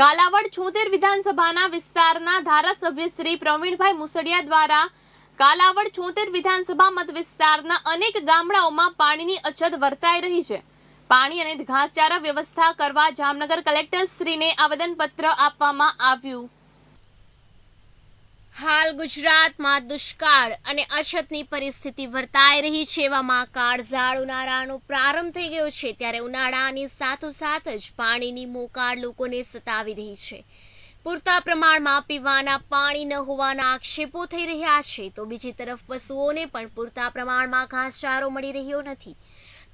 કાલાવડ છોતેર વિધાનસભાના વિસ્તારના ધારાસભ્ય શ્રી પ્રવીણભાઈ મુસડિયા દ્વારા કાલાવડ છોતેર વિધાનસભા મત વિસ્તારના અનેક ગામડાઓમાં પાણીની અછત વર્તાઈ રહી છે પાણી અને ઘાસચારા વ્યવસ્થા કરવા જામનગર કલેક્ટર શ્રીને આવેદનપત્ર આપવામાં આવ્યું હાલ ગુજરાતમાં દુષ્કાળ અને અછતની પરિસ્થિતિ વર્તાઈ રહી છે એવામાં કાળઝાળ ઉનાળાનો પ્રારંભ થઈ ગયો છે ત્યારે ઉનાળાની સાથોસાથ જ પાણીની મોકાળ લોકોને સતાવી રહી છે પૂરતા પ્રમાણમાં પીવાના પાણી ન હોવાના આક્ષેપો થઈ રહ્યા છે તો બીજી તરફ પશુઓને પણ પૂરતા પ્રમાણમાં ઘાસચારો મળી રહ્યો નથી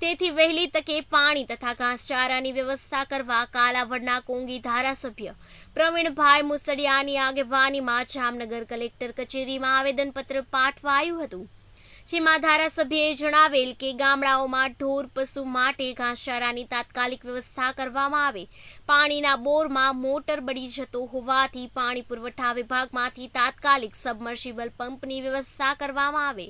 તેથી વહેલી તકે પાણી તથા ઘાસચારાની વ્યવસ્થા કરવા કાલાવડના કોંગી ધારાસભ્ય પ્રવીણભાઈ મુસડિયાની આગેવાનીમાં જામનગર કલેક્ટર કચેરીમાં આવેદનપત્ર પાઠવાયું હતું જેમાં ધારાસભ્યએ જણાવેલ કે ગામડાઓમાં ઢોર પશુ માટે ઘાસચારાની તાત્કાલિક વ્યવસ્થા કરવામાં આવે પાણીના બોરમાં મોટર બળી જતો હોવાથી પાણી પુરવઠા વિભાગમાંથી તાત્કાલિક સબમર્સિબલ પંપની વ્યવસ્થા કરવામાં આવે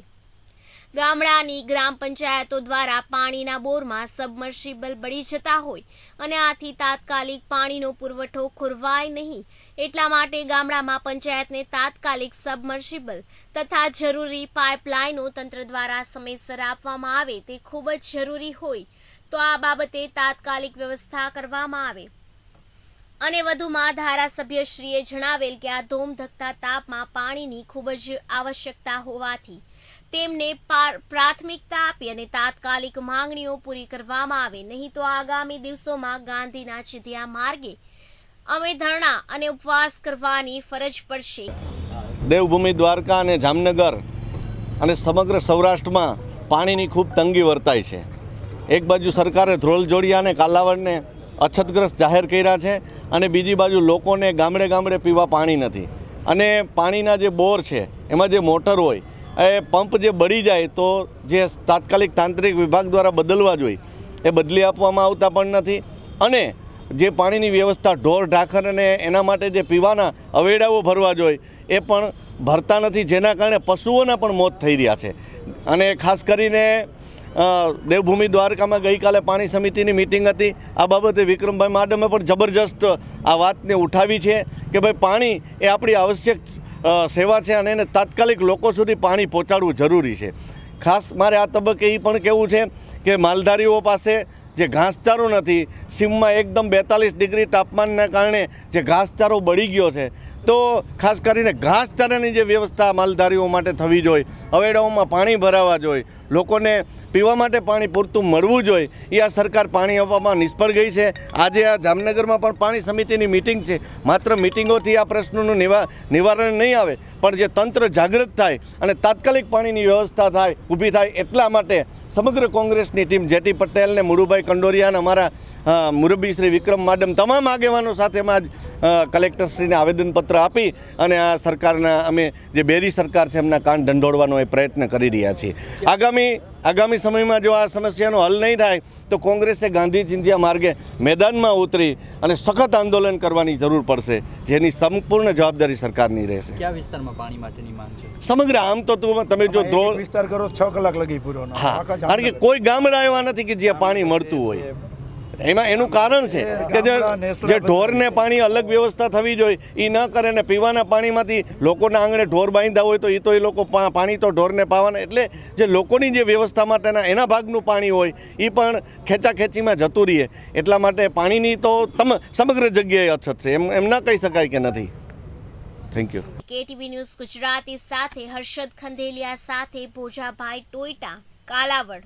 ગામડાની ગ્રામ પંચાયતો દ્વારા પાણીના બોરમાં સબમર્સિબલ બળી જતા હોય અને આથી તાત્કાલિક પાણીનો પુરવઠો ખોરવાય નહીં એટલા માટે ગામડામાં પંચાયતને તાત્કાલિક સબમર્સિબલ તથા જરૂરી પાઇપલાઇનો તંત્ર દ્વારા સમયસર આપવામાં આવે તે ખૂબ જ જરૂરી હોય તો આ બાબતે તાત્કાલિક વ્યવસ્થા કરવામાં આવે અને વધુમાં ધારાસભ્યશ્રીએ જણાવેલ કે આ ધોમ ધકતા તાપમાં પાણીની ખૂબ જ આવશ્યકતા હોવાથી તેમને પ્રાથમિકતા આપી અને તાત્કાલિક માંગણીઓ પૂરી કરવામાં આવે નહીં તો આગામી દિવસોમાં ગાંધીના ચીધિયા માર્ગે અમે ધરણા અને ઉપવાસ કરવાની ફરજ પડશે દેવભૂમિ દ્વારકા અને જામનગર અને સમગ્ર સૌરાષ્ટ્રમાં પાણીની ખૂબ તંગી વર્તાય છે એક બાજુ સરકારે ધ્રોલ જોડિયાને અને કાલાવડને અછતગ્રસ્ત જાહેર કર્યા છે અને બીજી બાજુ લોકોને ગામડે ગામડે પીવા પાણી નથી અને પાણીના જે બોર છે એમાં જે મોટર હોય એ પંપ જે બળી જાય તો જે તાત્કાલિક તાંત્રિક વિભાગ દ્વારા બદલવા જોઈએ એ બદલી આપવામાં આવતા પણ નથી અને જે પાણીની વ્યવસ્થા ઢોર ઢાખર અને એના માટે જે પીવાના અવેડાઓ ભરવા જોઈએ એ પણ ભરતા નથી જેના કારણે પશુઓના પણ મોત થઈ રહ્યા છે અને ખાસ કરીને દેવભૂમિ દ્વારકામાં ગઈકાલે પાણી સમિતિની મિટિંગ હતી આ બાબતે વિક્રમભાઈ માડમે પણ જબરજસ્ત આ વાતને ઉઠાવી છે કે ભાઈ પાણી એ આપણી આવશ્યક સેવા છે અને એને તાત્કાલિક લોકો સુધી પાણી પહોંચાડવું જરૂરી છે ખાસ મારે આ તબક્કે એ પણ કહેવું છે કે માલધારીઓ પાસે જે ઘાસચારો નથી સીમમાં એકદમ બેતાલીસ ડિગ્રી તાપમાનના કારણે જે ઘાસચારો બળી ગયો છે તો ખાસ કરીને ઘાસચારાની જે વ્યવસ્થા માલધારીઓ માટે થવી જોઈએ અવેડાઓમાં પાણી ભરાવા જોઈએ લોકોને પીવા માટે પાણી પૂરતું મળવું જોઈએ એ આ સરકાર પાણી આપવામાં નિષ્ફળ ગઈ છે આજે આ જામનગરમાં પણ પાણી સમિતિની મિટિંગ છે માત્ર મિટિંગોથી આ પ્રશ્નોનું નિવારણ નહીં આવે પણ જે તંત્ર જાગૃત થાય અને તાત્કાલિક પાણીની વ્યવસ્થા થાય ઊભી થાય એટલા માટે સમગ્ર કોંગ્રેસની ટીમ જેટી પટેલને મુરુભાઈ કંડોરિયાને અમારા મુરબ્બી શ્રી વિક્રમ માડમ તમામ આગેવાનો સાથેમાં જ કલેક્ટરશ્રીને આવેદનપત્ર આપી અને આ સરકારના અમે જે બેરી સરકાર છે એમના કાન દંડોળવાનો એ પ્રયત્ન કરી રહ્યા છીએ આગામી આગામી આગામી સમયમાં જો આ સમસ્યાનો હલ નહીં થાય તો કોંગ્રેસે ગાંધી ચિંધ્યા માર્ગે મેદાનમાં ઉતરી અને સખત આંદોલન કરવાની જરૂર પડશે જેની સંપૂર્ણ જવાબદારી સરકારની રહેશે સમગ્ર આમ તો તમે જો ધોળ વિસ્તાર કરો છ કલાક લગી પૂરો હા કારણ કે કોઈ ગામડા એવા નથી કે જ્યાં પાણી મળતું હોય એમાં એનું કારણ છે કે જે ઢોરને પાણી અલગ વ્યવસ્થા થવી જોઈએ એ ન કરે ને પીવાના પાણીમાંથી લોકોના આંગણે ઢોર બાંધ્યા હોય તો એ તો એ લોકો પાણી તો ઢોરને પાવાના એટલે જે લોકોની જે વ્યવસ્થા માટેના એના ભાગનું પાણી હોય એ પણ ખેંચાખેંચીમાં જતું રહીએ એટલા માટે પાણીની તો તમ સમગ્ર જગ્યાએ અછત છે એમ એમ ના કહી શકાય કે નથી thank you KTV news Gujarati સાથે હર્ષદ ખંડેલિયા સાથે ભોજાભાઈ ટોયટા કાલાવડ